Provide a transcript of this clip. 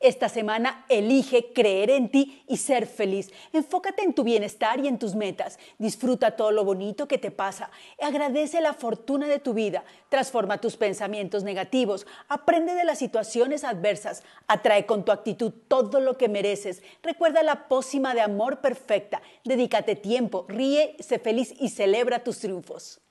Esta semana elige creer en ti y ser feliz. Enfócate en tu bienestar y en tus metas. Disfruta todo lo bonito que te pasa. Agradece la fortuna de tu vida. Transforma tus pensamientos negativos. Aprende de las situaciones adversas. Atrae con tu actitud todo lo que mereces. Recuerda la pócima de amor perfecta. Dedícate tiempo. Ríe, sé feliz y celebra tus triunfos.